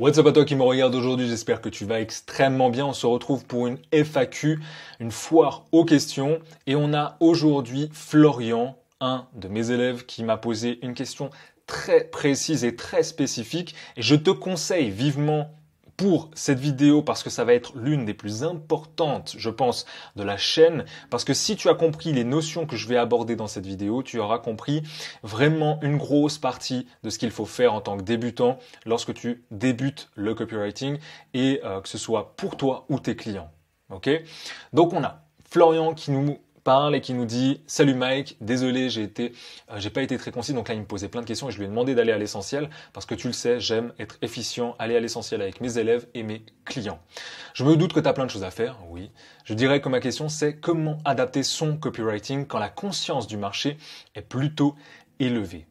What's up à toi qui me regarde aujourd'hui, j'espère que tu vas extrêmement bien. On se retrouve pour une FAQ, une foire aux questions. Et on a aujourd'hui Florian, un de mes élèves, qui m'a posé une question très précise et très spécifique. Et je te conseille vivement pour cette vidéo parce que ça va être l'une des plus importantes, je pense, de la chaîne. Parce que si tu as compris les notions que je vais aborder dans cette vidéo, tu auras compris vraiment une grosse partie de ce qu'il faut faire en tant que débutant lorsque tu débutes le copywriting et euh, que ce soit pour toi ou tes clients. Ok Donc on a Florian qui nous et qui nous dit Salut Mike, désolé, j'ai été, euh, j'ai pas été très concis. Donc là, il me posait plein de questions et je lui ai demandé d'aller à l'essentiel parce que tu le sais, j'aime être efficient, aller à l'essentiel avec mes élèves et mes clients. Je me doute que tu as plein de choses à faire, oui. Je dirais que ma question c'est comment adapter son copywriting quand la conscience du marché est plutôt élevée.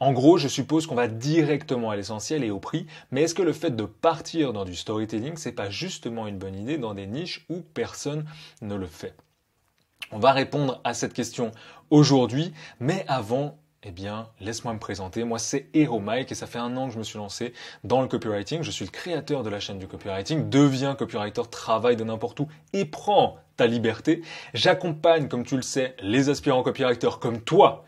En gros, je suppose qu'on va directement à l'essentiel et au prix, mais est-ce que le fait de partir dans du storytelling, c'est pas justement une bonne idée dans des niches où personne ne le fait on va répondre à cette question aujourd'hui, mais avant, eh bien, laisse-moi me présenter. Moi, c'est Hero Mike et ça fait un an que je me suis lancé dans le copywriting. Je suis le créateur de la chaîne du copywriting. Deviens copywriter, travaille de n'importe où et prends ta liberté. J'accompagne, comme tu le sais, les aspirants copywriters comme toi,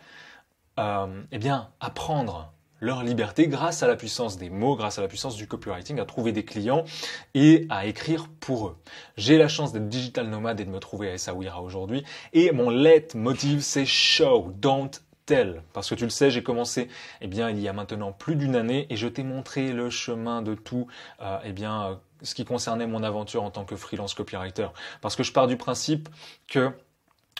euh, eh bien, à prendre leur liberté grâce à la puissance des mots, grâce à la puissance du copywriting, à trouver des clients et à écrire pour eux. J'ai la chance d'être digital nomade et de me trouver à Essaouira aujourd'hui. Et mon let motive, c'est show, don't tell. Parce que tu le sais, j'ai commencé eh bien, il y a maintenant plus d'une année et je t'ai montré le chemin de tout euh, eh bien, euh, ce qui concernait mon aventure en tant que freelance copywriter. Parce que je pars du principe que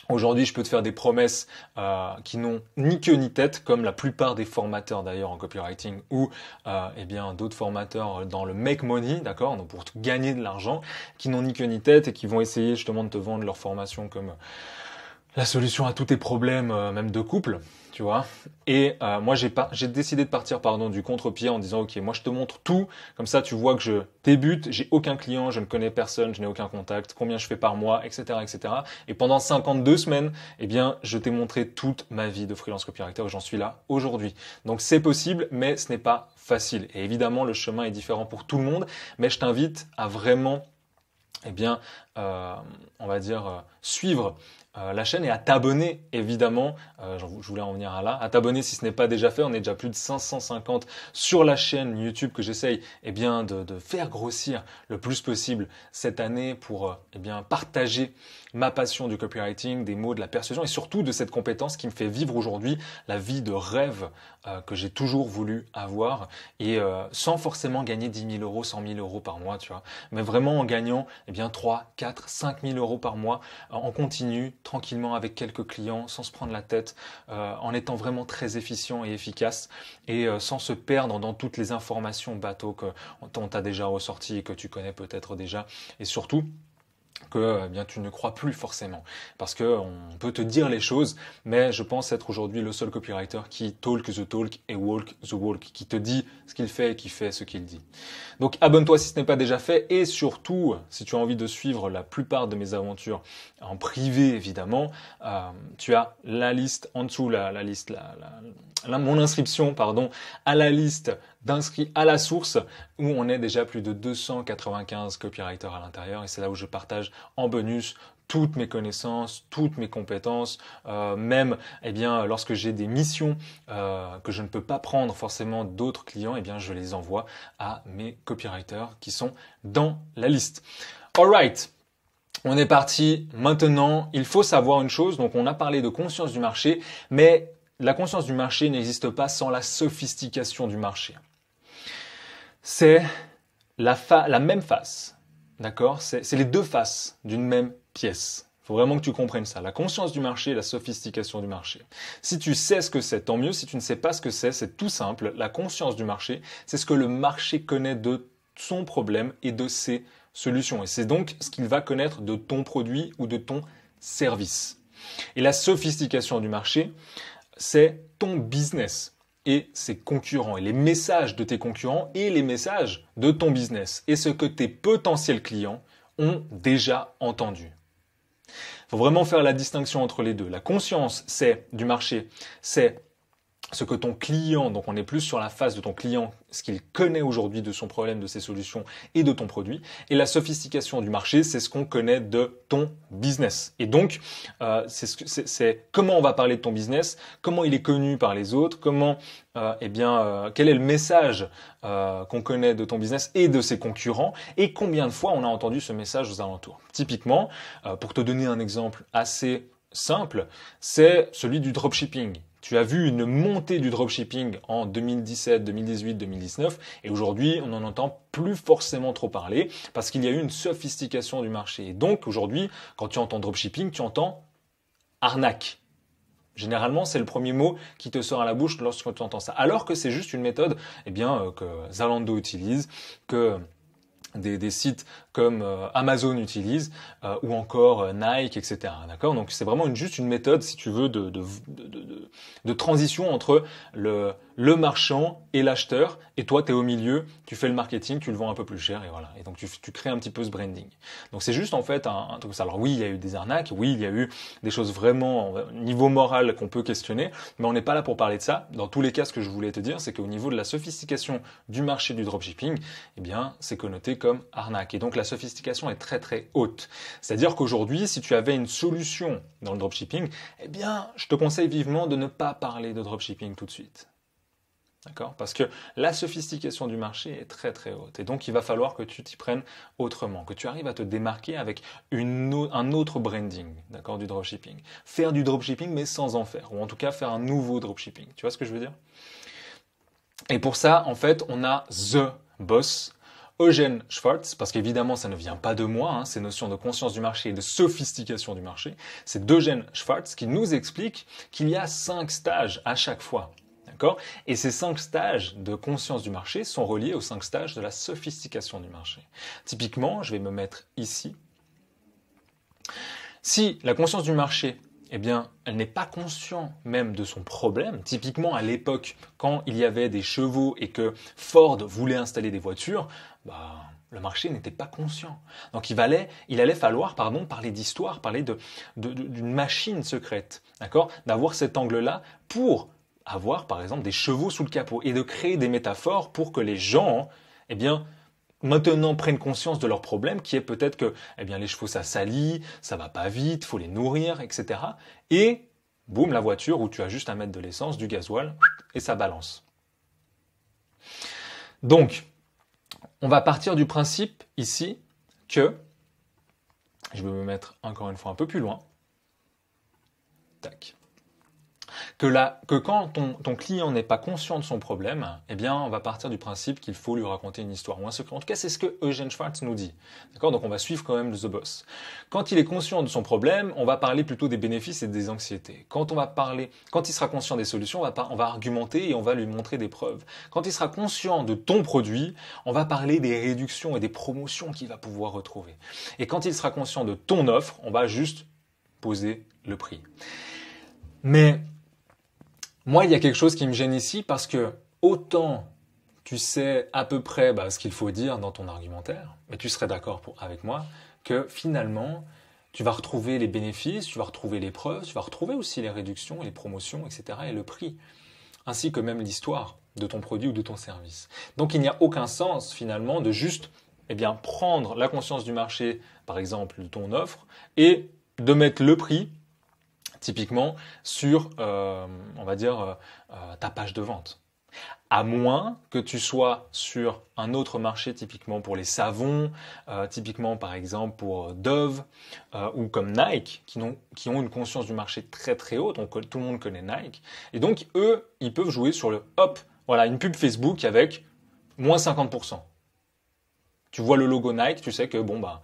Aujourd'hui, je peux te faire des promesses euh, qui n'ont ni queue ni tête, comme la plupart des formateurs d'ailleurs en copywriting ou euh, eh bien d'autres formateurs euh, dans le make money, d'accord, donc pour gagner de l'argent, qui n'ont ni queue ni tête et qui vont essayer justement de te vendre leur formation comme la solution à tous tes problèmes, euh, même de couple, tu vois. Et euh, moi, j'ai pas, j'ai décidé de partir, pardon, du contre-pied en disant, ok, moi, je te montre tout, comme ça, tu vois que je débute, j'ai aucun client, je ne connais personne, je n'ai aucun contact, combien je fais par mois, etc., etc. Et pendant 52 semaines, eh bien, je t'ai montré toute ma vie de freelance copywriter et j'en suis là aujourd'hui. Donc, c'est possible, mais ce n'est pas facile. Et évidemment, le chemin est différent pour tout le monde, mais je t'invite à vraiment eh bien, euh, on va dire, suivre euh, la chaîne et à t'abonner évidemment. Euh, je voulais en venir à là. À t'abonner si ce n'est pas déjà fait. On est déjà plus de 550 sur la chaîne YouTube que j'essaye eh bien de, faire grossir le plus possible cette année pour euh, eh bien partager ma passion du copywriting, des mots, de la persuasion et surtout de cette compétence qui me fait vivre aujourd'hui la vie de rêve euh, que j'ai toujours voulu avoir et euh, sans forcément gagner 10 000 euros, 100 000 euros par mois, tu vois, mais vraiment en gagnant eh bien 3, 4, 5 000 euros par mois euh, en continu, tranquillement avec quelques clients, sans se prendre la tête, en étant vraiment très efficient et efficace et sans se perdre dans toutes les informations bateaux que on déjà ressorti et que tu connais peut-être déjà et surtout que eh bien, tu ne crois plus forcément. Parce que on peut te dire les choses, mais je pense être aujourd'hui le seul copywriter qui talk the talk et walk the walk, qui te dit ce qu'il fait et qui fait ce qu'il dit. Donc abonne-toi si ce n'est pas déjà fait et surtout, si tu as envie de suivre la plupart de mes aventures en privé évidemment, euh, tu as la liste en dessous, la, la liste, la, mon inscription, pardon, à la liste d'inscrits à la source où on est déjà plus de 295 copywriters à l'intérieur et c'est là où je partage en bonus toutes mes connaissances, toutes mes compétences, euh, même eh bien lorsque j'ai des missions euh, que je ne peux pas prendre forcément d'autres clients, eh bien je les envoie à mes copywriters qui sont dans la liste. Alright, on est parti. Maintenant, il faut savoir une chose. Donc on a parlé de conscience du marché, mais la conscience du marché n'existe pas sans la sophistication du marché. C'est la même face D'accord C'est les deux faces d'une même pièce. Il faut vraiment que tu comprennes ça. La conscience du marché et la sophistication du marché. Si tu sais ce que c'est, tant mieux. Si tu ne sais pas ce que c'est, c'est tout simple. La conscience du marché, c'est ce que le marché connaît de son problème et de ses solutions. Et c'est donc ce qu'il va connaître de ton produit ou de ton service. Et la sophistication du marché, c'est ton business et ses concurrents et les messages de tes concurrents et les messages de ton business et ce que tes potentiels clients ont déjà entendu. Il faut vraiment faire la distinction entre les deux. La conscience, c'est du marché, c'est ce que ton client, donc on est plus sur la face de ton client, ce qu'il connaît aujourd'hui de son problème, de ses solutions et de ton produit. Et la sophistication du marché, c'est ce qu'on connaît de ton business. Et donc, euh, c'est comment on va parler de ton business, comment il est connu par les autres, comment, euh, eh bien, euh, quel est le message qu'on connaît de ton business et de ses concurrents, et combien de fois on a entendu ce message aux alentours. Typiquement, pour te donner un exemple assez simple, c'est celui du dropshipping. Tu as vu une montée du dropshipping en 2017, 2018, 2019 et aujourd'hui on n'en entend plus forcément trop parler parce qu'il y a eu une sophistication du marché. Et donc aujourd'hui quand tu entends dropshipping tu entends arnaque. Généralement, c'est le premier mot qui te sort à la bouche lorsque tu entends ça. Alors que c'est juste une méthode eh bien, euh, que Zalando utilise, que des, sites comme euh, Amazon utilise euh, ou encore euh, Nike, etc. D'accord Donc c'est vraiment une, juste une méthode, si tu veux, de, de, transition entre le, le marchand et l'acheteur. Et toi, tu es au milieu, tu fais le marketing, tu le vends un peu plus cher et voilà. Et donc tu, crées un petit peu ce branding. Donc c'est juste en fait un, ça. Alors oui, il y a eu des arnaques, oui, il y a eu des choses vraiment niveau moral qu'on peut questionner, mais on n'est pas là pour parler de ça. Dans tous les cas, ce que je voulais te dire, c'est qu'au niveau de la sophistication du marché du dropshipping, eh bien, c'est connoté comme arnaque. Et donc sophistication est très très haute. C'est-à-dire qu'aujourd'hui, si tu avais une solution dans le dropshipping, eh bien, je te conseille vivement de ne pas parler de dropshipping tout de suite. D'accord Parce que la sophistication du marché est très très haute. Et donc, il va falloir que tu t'y prennes autrement, que tu arrives à te démarquer avec un autre branding, d'accord, du dropshipping. Faire du dropshipping, mais sans en faire. Ou en tout cas, faire un nouveau dropshipping. Tu vois ce que je veux dire Et pour ça, en fait, on a The Boss Eugène Schwartz, parce qu'évidemment ça ne vient pas de moi, hein, ces notions de conscience du marché et de sophistication du marché, c'est d'Eugène Schwartz qui nous explique qu'il y a cinq stages à chaque fois. d'accord Et ces cinq stages de conscience du marché sont reliés aux cinq stages de la sophistication du marché. Typiquement, je vais me mettre ici. Si la conscience du marché eh bien, elle n'est pas consciente même de son problème. Typiquement, à l'époque, quand il y avait des chevaux et que Ford voulait installer des voitures, bah, le marché n'était pas conscient. Donc il, valait, il allait falloir pardon, parler d'histoire, parler d'une machine secrète, d'accord D'avoir cet angle-là pour avoir, par exemple, des chevaux sous le capot et de créer des métaphores pour que les gens, eh bien, maintenant prennent conscience de leur problème qui est peut-être que eh bien les chevaux ça salit, ça va pas vite, faut les nourrir, etc. Et boum la voiture où tu as juste à mettre de l'essence, du gasoil et ça balance. Donc on va partir du principe ici que je vais me mettre encore une fois un peu plus loin. Tac que, là, que quand ton, client n'est pas conscient de son problème, eh bien, on va partir du principe qu'il faut lui raconter une histoire moins En tout cas, c'est ce que Eugene Schwartz nous dit. D'accord Donc, on va suivre quand même The Boss. Quand il est conscient de son problème, on va parler plutôt des bénéfices et des anxiétés. Quand on va parler, quand il sera conscient des solutions, on va, on va argumenter et on va lui montrer des preuves. Quand il sera conscient de ton produit, on va parler des réductions et des promotions qu'il va pouvoir retrouver. Et quand il sera conscient de ton offre, on va juste poser le prix. Mais moi, il y a quelque chose qui me gêne ici parce que autant tu sais à peu près bah, ce qu'il faut dire dans ton argumentaire, mais tu serais d'accord avec moi que finalement, tu vas retrouver les bénéfices, tu vas retrouver les preuves, tu vas retrouver aussi les réductions, les promotions, etc. et le prix, ainsi que même l'histoire de ton produit ou de ton service. Donc il n'y a aucun sens finalement de juste eh bien, prendre la conscience du marché, par exemple, de ton offre, et de mettre le prix typiquement sur, euh, on va dire, euh, euh, ta page de vente. À moins que tu sois sur un autre marché, typiquement pour les savons, typiquement par exemple pour Dove ou comme Nike, qui ont, qui ont, une conscience du marché très très haute. Donc tout le monde connaît Nike. Et donc, eux, ils peuvent jouer sur le hop, voilà, une pub Facebook avec moins 50%. Tu vois le logo Nike, tu sais que bon, bah,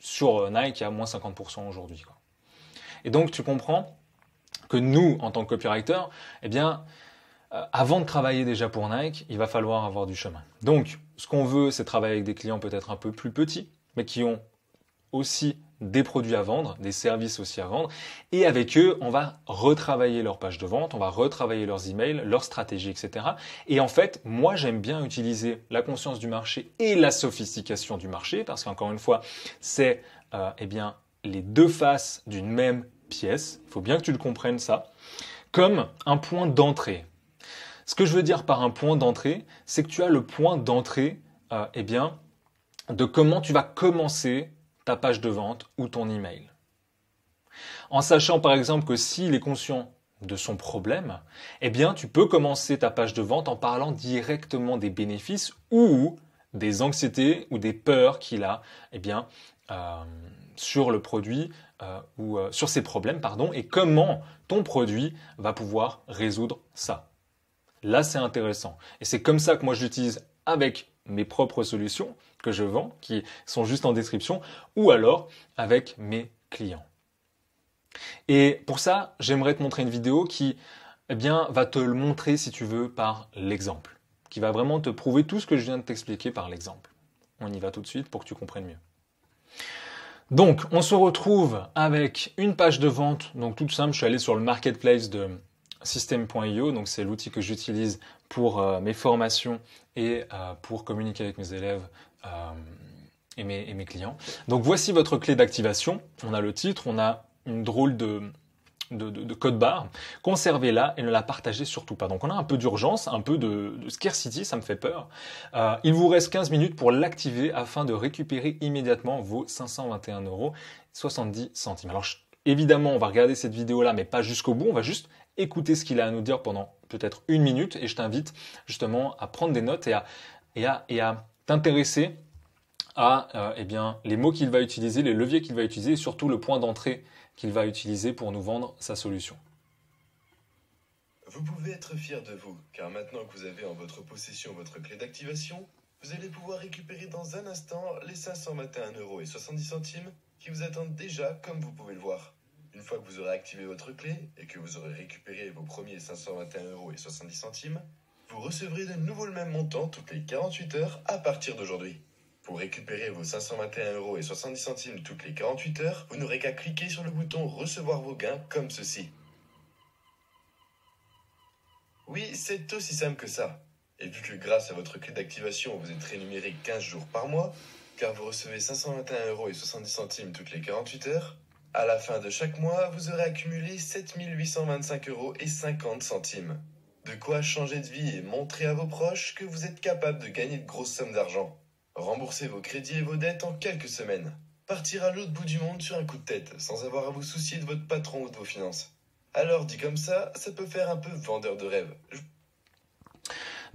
sur Nike, il y a moins 50% aujourd'hui. Et donc tu comprends que nous, en tant que copywriter, eh bien, euh, avant de travailler déjà pour Nike, il va falloir avoir du chemin. Donc, ce qu'on veut, c'est travailler avec des clients peut-être un peu plus petits, mais qui ont aussi des produits à vendre, des services aussi à vendre. Et avec eux, on va retravailler leur page de vente, on va retravailler leurs emails, leurs stratégie, etc. Et en fait, moi, j'aime bien utiliser la conscience du marché et la sophistication du marché, parce qu'encore une fois, c'est euh, eh bien les deux faces d'une même pièce, il faut bien que tu le comprennes ça, comme un point d'entrée. Ce que je veux dire par un point d'entrée, c'est que tu as le point d'entrée euh, eh bien, de comment tu vas commencer ta page de vente ou ton email. En sachant par exemple que s'il est conscient de son problème, eh bien tu peux commencer ta page de vente en parlant directement des bénéfices ou des anxiétés ou des peurs qu'il a eh bien, euh, sur le produit euh, ou euh, sur ses problèmes, pardon, et comment ton produit va pouvoir résoudre ça. Là, c'est intéressant. Et c'est comme ça que moi, j'utilise avec mes propres solutions que je vends, qui sont juste en description, ou alors avec mes clients. Et pour ça, j'aimerais te montrer une vidéo qui eh bien, va te le montrer, si tu veux, par l'exemple, qui va vraiment te prouver tout ce que je viens de t'expliquer par l'exemple. On y va tout de suite pour que tu comprennes mieux. Donc, on se retrouve avec une page de vente. Donc, toute simple, je suis allé sur le marketplace de system.io. Donc, c'est l'outil que j'utilise pour euh, mes formations et euh, pour communiquer avec mes élèves euh, et mes clients. Donc, voici votre clé d'activation. On a le titre, on a une drôle de, de, code barre, conservez-la et ne la partagez surtout pas. Donc on a un peu d'urgence, un peu de, scarcity, ça me fait peur. Euh, il vous reste 15 minutes pour l'activer afin de récupérer immédiatement vos 521 euros 70 centimes. Alors évidemment, on va regarder cette vidéo-là, mais pas jusqu'au bout, on va juste écouter ce qu'il a à nous dire pendant peut-être une minute et je t'invite justement à prendre des notes et à t'intéresser à euh, eh bien, les mots qu'il va utiliser, les leviers qu'il va utiliser et surtout le point d'entrée qu'il va utiliser pour nous vendre sa solution. Vous pouvez être fier de vous, car maintenant que vous avez en votre possession votre clé d'activation, vous allez pouvoir récupérer dans un instant les 521,70€ qui vous attendent déjà, comme vous pouvez le voir. Une fois que vous aurez activé votre clé et que vous aurez récupéré vos premiers 521,70€, vous recevrez de nouveau le même montant toutes les 48 heures à partir d'aujourd'hui. Pour récupérer vos 521 euros et 70 centimes toutes les 48 heures, vous n'aurez qu'à cliquer sur le bouton Recevoir vos gains comme ceci. Oui, c'est aussi simple que ça. Et vu que grâce à votre clé d'activation, vous êtes rémunéré 15 jours par mois, car vous recevez 521 euros et 70 centimes toutes les 48 heures, à la fin de chaque mois, vous aurez accumulé 7825 euros et 50 centimes. De quoi changer de vie et montrer à vos proches que vous êtes capable de gagner de grosses sommes d'argent. Rembourser vos crédits et vos dettes en quelques semaines. Partir à l'autre bout du monde sur un coup de tête, sans avoir à vous soucier de votre patron ou de vos finances. Alors dit comme ça, ça peut faire un peu vendeur de rêve.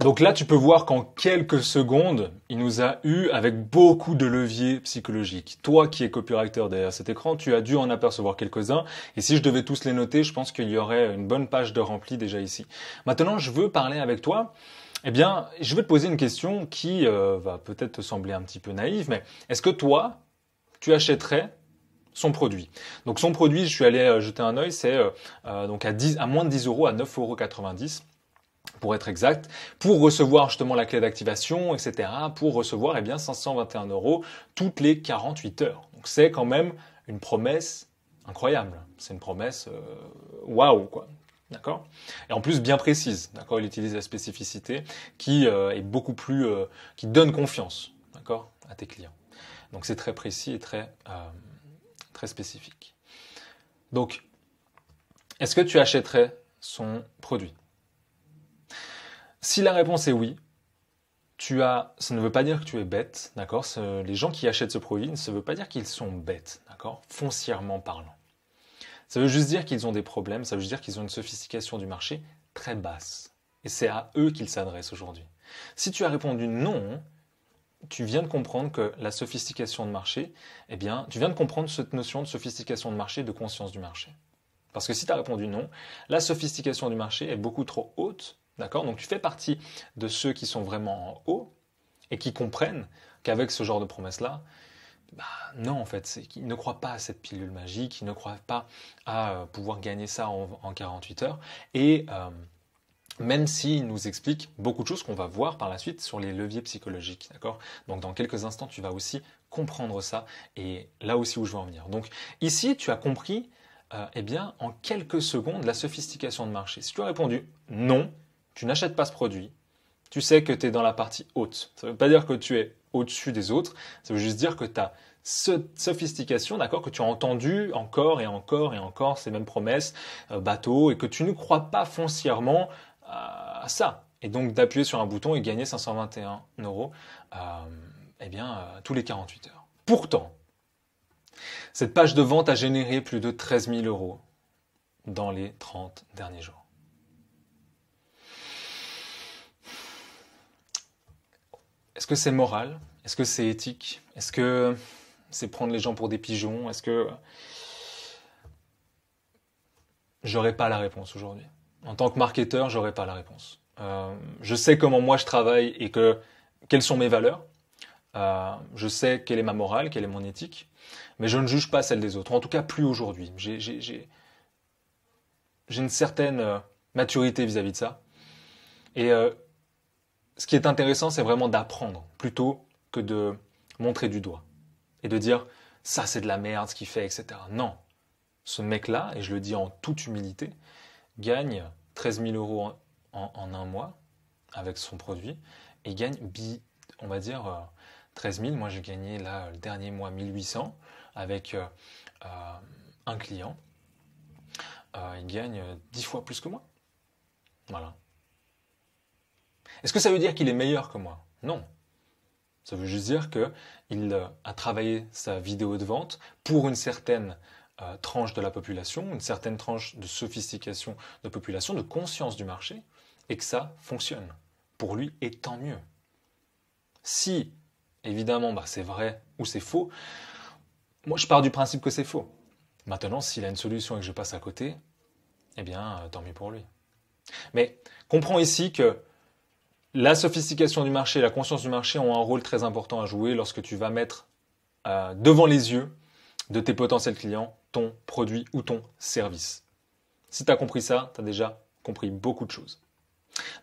Donc là, tu peux voir qu'en quelques secondes, il nous a eu avec beaucoup de leviers psychologiques. Toi qui es copywriter derrière cet écran, tu as dû en apercevoir quelques-uns. Et si je devais tous les noter, je pense qu'il y aurait une bonne page de rempli déjà ici. Maintenant, je veux parler avec toi eh bien, je vais te poser une question qui euh, va peut-être te sembler un petit peu naïve, mais est-ce que toi, tu achèterais son produit. Donc son produit, je suis allé euh, jeter un œil, c'est euh, donc à, 10, à moins de 10 euros, à 9,90 euros pour être exact, pour recevoir justement la clé d'activation, etc., pour recevoir eh bien 521 euros toutes les 48 heures. Donc c'est quand même une promesse incroyable. C'est une promesse waouh quoi. D'accord Et en plus bien précise, d'accord Il utilise la spécificité qui euh, est beaucoup plus euh, qui donne confiance, d'accord, à tes clients. Donc c'est très précis et très euh, très spécifique. Donc est-ce que tu achèterais son produit Si la réponse est oui, tu as ça ne veut pas dire que tu es bête, d'accord Les gens qui achètent ce produit ne veut pas dire qu'ils sont bêtes, d'accord Foncièrement parlant. Ça veut juste dire qu'ils ont des problèmes, ça veut juste dire qu'ils ont une sophistication du marché très basse. Et c'est à eux qu'ils s'adressent aujourd'hui. Si tu as répondu non, tu viens de comprendre que la sophistication de marché, eh bien, tu viens de comprendre cette notion de sophistication de marché, de conscience du marché. Parce que si tu as répondu non, la sophistication du marché est beaucoup trop haute, d'accord Donc tu fais partie de ceux qui sont vraiment en haut et qui comprennent qu'avec ce genre de promesses là bah, non, en fait, c'est qu'ils ne croient pas à cette pilule magique, ils ne croient pas à euh, pouvoir gagner ça en, 48 heures. Et euh, même s'ils nous explique beaucoup de choses qu'on va voir par la suite sur les leviers psychologiques, d'accord Donc dans quelques instants, tu vas aussi comprendre ça et là aussi où je veux en venir. Donc ici, tu as compris, euh, eh bien, en quelques secondes, la sophistication de marché. Si tu as répondu non, tu n'achètes pas ce produit, tu sais que tu es dans la partie haute. Ça ne veut pas dire que tu es au-dessus des autres. Ça veut juste dire que tu as cette sophistication, d'accord, que tu as entendu encore et encore et encore ces mêmes promesses euh, bateau bateaux et que tu ne crois pas foncièrement à ça. Et donc d'appuyer sur un bouton et gagner 521 euros, euh, eh bien, euh, tous les 48 heures. Pourtant, cette page de vente a généré plus de 13 000 euros dans les 30 derniers jours. Est-ce que c'est moral Est-ce que c'est éthique Est-ce que c'est prendre les gens pour des pigeons Est-ce que. J'aurais pas la réponse aujourd'hui. En tant que marketeur, j'aurais pas la réponse. Euh, je sais comment moi je travaille et que quelles sont mes valeurs. Euh, je sais quelle est ma morale, quelle est mon éthique, mais je ne juge pas celle des autres. En tout cas, plus aujourd'hui. J'ai une certaine euh, maturité vis-à-vis de ça. Et ce qui est intéressant, c'est vraiment d'apprendre plutôt que de montrer du doigt et de dire ça c'est de la merde ce qu'il fait, etc. Non, ce mec-là, et je le dis en toute humilité, gagne 13 000 euros en, un mois avec son produit et gagne, on va dire, 13 euh, 000. Moi, j'ai gagné là le dernier mois 1800 avec euh, euh, un client. il gagne 10 fois plus que moi. Voilà. Est-ce que ça veut dire qu'il est meilleur que moi Non. Ça veut juste dire qu'il euh, a travaillé sa vidéo de vente pour une certaine euh, tranche de la population, une certaine tranche de sophistication de population, de conscience du marché, et que ça fonctionne. Pour lui, et tant mieux. Si, évidemment, bah, c'est vrai ou c'est faux, moi je pars du principe que c'est faux. Maintenant, s'il a une solution et que je passe à côté, eh bien, euh, tant mieux pour lui. Mais comprends ici que la sophistication du marché, la conscience du marché ont un rôle très important à jouer lorsque tu vas mettre euh, devant les yeux de tes potentiels clients ton produit ou ton service. Si tu as compris ça, tu as déjà compris beaucoup de choses.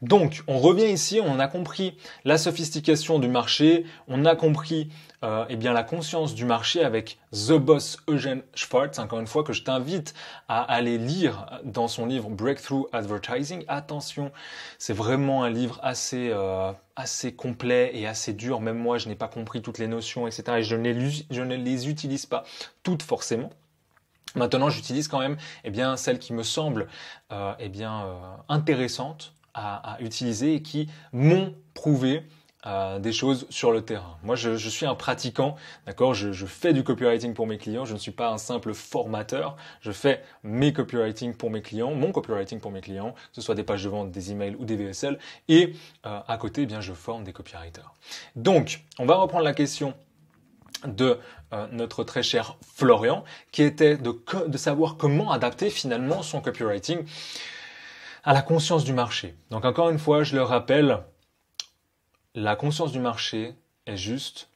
Donc, on revient ici, on a compris la sophistication du marché, on a compris euh, eh bien, la conscience du marché avec The Boss Eugene Schwartz, encore une fois, que je t'invite à aller lire dans son livre Breakthrough Advertising. Attention, c'est vraiment un livre assez, euh, assez complet et assez dur. Même moi, je n'ai pas compris toutes les notions, etc. Et je ne les, utilise pas toutes forcément. Maintenant, j'utilise quand même eh bien, celles qui me semblent euh, eh bien, euh, intéressantes à, à utiliser et qui m'ont prouvé euh, des choses sur le terrain. Moi, je, je suis un pratiquant, d'accord je, je, fais du copywriting pour mes clients, je ne suis pas un simple formateur, je fais mes copywriting pour mes clients, mon copywriting pour mes clients, que ce soit des pages de vente, des emails ou des VSL, et euh, à côté, bien, je forme des copywriters. Donc, on va reprendre la question de euh, notre très cher Florian, qui était de, de savoir comment adapter finalement son copywriting à la conscience du marché. Donc encore une fois, je le rappelle, la conscience du marché est juste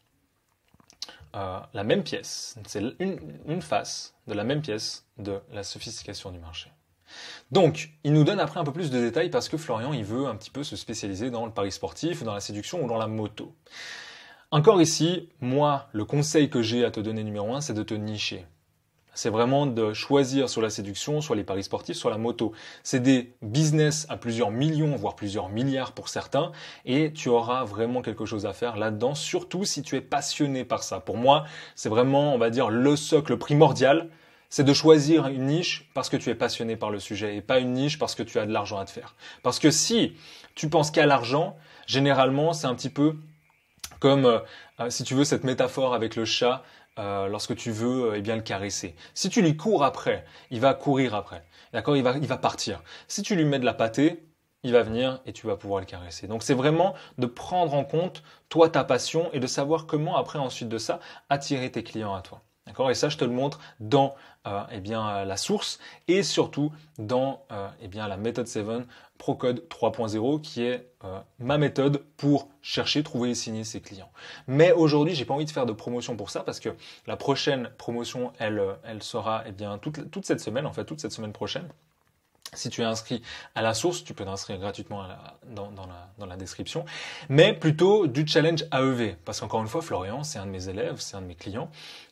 euh, la même pièce, c'est une, face de la même pièce de la sophistication du marché. Donc, il nous donne après un peu plus de détails parce que Florian, il veut un petit peu se spécialiser dans le pari sportif, dans la séduction ou dans la moto. Encore ici, moi, le conseil que j'ai à te donner numéro un, c'est de te nicher c'est vraiment de choisir sur la séduction, soit les paris sportifs, soit la moto. C'est des business à plusieurs millions, voire plusieurs milliards pour certains, et tu auras vraiment quelque chose à faire là-dedans, surtout si tu es passionné par ça. Pour moi, c'est vraiment, on va dire, le socle primordial c'est de choisir une niche parce que tu es passionné par le sujet et pas une niche parce que tu as de l'argent à te faire. Parce que si tu penses qu'à l'argent, généralement, c'est un petit peu comme, euh, si tu veux, cette métaphore avec le chat euh, lorsque tu veux euh, eh bien le caresser. Si tu lui cours après, il va courir après. D'accord, il va, il va partir. Si tu lui mets de la pâtée, il va venir et tu vas pouvoir le caresser. Donc c'est vraiment de prendre en compte toi ta passion et de savoir comment après ensuite de ça attirer tes clients à toi. D'accord Et ça, je te le montre dans euh, eh bien, euh, la source et surtout dans euh, eh bien, la méthode 7 Procode 3.0 qui est ma méthode pour chercher, trouver et signer ses clients. Mais aujourd'hui, j'ai pas envie de faire de promotion pour ça parce que la prochaine promotion, elle, elle sera eh bien, toute, toute cette semaine, en fait, toute cette semaine prochaine. Si tu es inscrit à la source, tu peux t'inscrire gratuitement dans, la, description, mais plutôt du challenge AEV, parce qu'encore une fois, Florian, c'est un de mes élèves, c'est un de mes clients,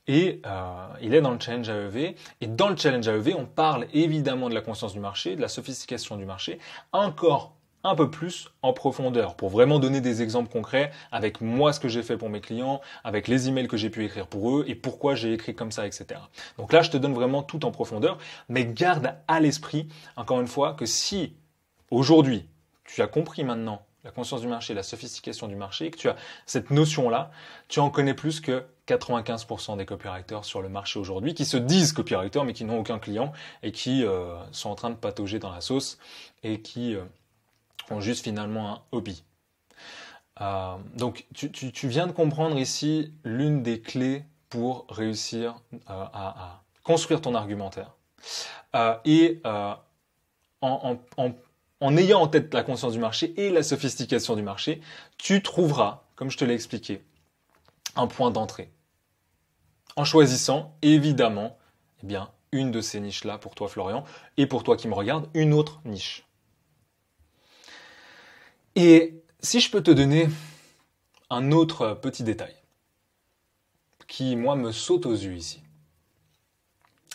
et euh, il est dans le challenge AEV, et dans le challenge AEV, on parle évidemment de la conscience du marché, de la sophistication du marché, encore un peu plus en profondeur pour vraiment donner des exemples concrets avec moi ce que j'ai fait pour mes clients, avec les emails que j'ai pu écrire pour eux et pourquoi j'ai écrit comme ça, etc. Donc là, je te donne vraiment tout en profondeur, mais garde à l'esprit, encore une fois, que si aujourd'hui, tu as compris maintenant la conscience du marché, la sophistication du marché, que tu as cette notion-là, tu en connais plus que 95% des copywriters sur le marché aujourd'hui qui se disent copywriters mais qui n'ont aucun client et qui euh, sont en train de patauger dans la sauce et qui... Euh, juste finalement un hobby. Euh, donc tu, viens de comprendre ici l'une des clés pour réussir euh, à, construire ton argumentaire. Euh, et en, ayant en tête la conscience du marché et la sophistication du marché, tu trouveras, comme je te l'ai expliqué, un point d'entrée. En choisissant, évidemment, eh bien, une de ces niches-là pour toi, Florian, et pour toi qui me regarde, une autre niche. Et si je peux te donner un autre petit détail qui, moi, me saute aux yeux ici,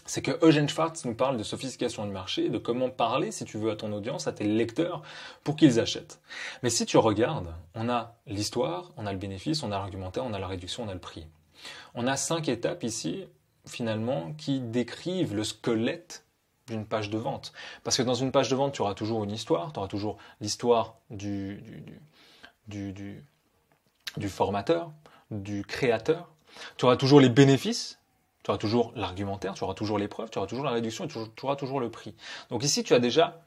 c'est que Eugene Schwartz nous parle de sophistication du marché de comment parler, si tu veux, à ton audience, à tes lecteurs, pour qu'ils achètent. Mais si tu regardes, on a l'histoire, on a le bénéfice, on a l'argumentaire, on a la réduction, on a le prix. On a cinq étapes ici, finalement, qui décrivent le squelette d'une page de vente. Parce que dans une page de vente, tu auras toujours une histoire, tu auras toujours l'histoire du, formateur, du créateur, tu auras toujours les bénéfices, tu auras toujours l'argumentaire, tu auras toujours les preuves, tu auras toujours la réduction et tu auras toujours le prix. Donc ici, tu as déjà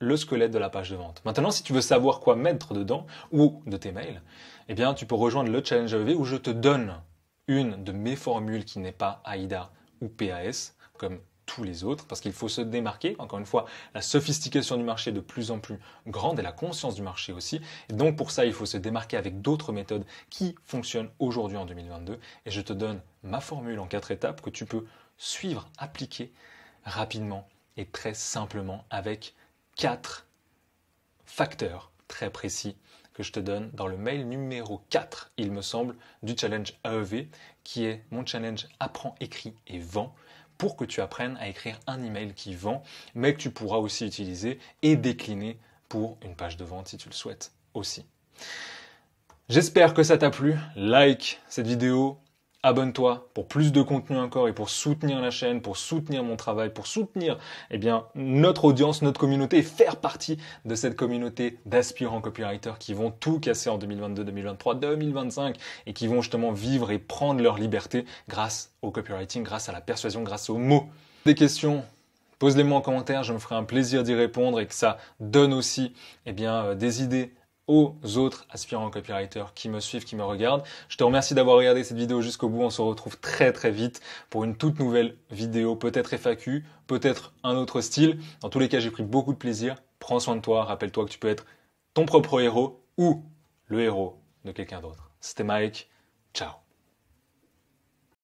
le squelette de la page de vente. Maintenant, si tu veux savoir quoi mettre dedans ou de tes mails, eh bien, tu peux rejoindre le challenge AEV où je te donne une de mes formules qui n'est pas AIDA ou PAS, comme tous les autres, parce qu'il faut se démarquer. Encore une fois, la sophistication du marché de plus en plus grande et la conscience du marché aussi. donc pour ça, il faut se démarquer avec d'autres méthodes qui fonctionnent aujourd'hui en 2022. Et je te donne ma formule en quatre étapes que tu peux suivre, appliquer rapidement et très simplement avec quatre facteurs très précis que je te donne dans le mail numéro 4, il me semble, du challenge AEV, qui est mon challenge apprend écrit et vend pour que tu apprennes à écrire un email qui vend, mais que tu pourras aussi utiliser et décliner pour une page de vente si tu le souhaites aussi. J'espère que ça t'a plu. Like cette vidéo, abonne-toi pour plus de contenu encore et pour soutenir la chaîne, pour soutenir mon travail, pour soutenir eh bien notre audience, notre communauté et faire partie de cette communauté d'aspirants copywriters qui vont tout casser en 2022, 2023, 2025 et qui vont justement vivre et prendre leur liberté grâce au copywriting, grâce à la persuasion, grâce aux mots. Des questions Pose-les-moi en commentaire, je me ferai un plaisir d'y répondre et que ça donne aussi eh bien, euh, des idées aux autres aspirants copywriters qui me suivent, qui me regardent. Je te remercie d'avoir regardé cette vidéo jusqu'au bout. On se retrouve très très vite pour une toute nouvelle vidéo, peut-être FAQ, peut-être un autre style. Dans tous les cas, j'ai pris beaucoup de plaisir. Prends soin de toi. Rappelle-toi que tu peux être ton propre héros ou le héros de quelqu'un d'autre. C'était Mike. Ciao.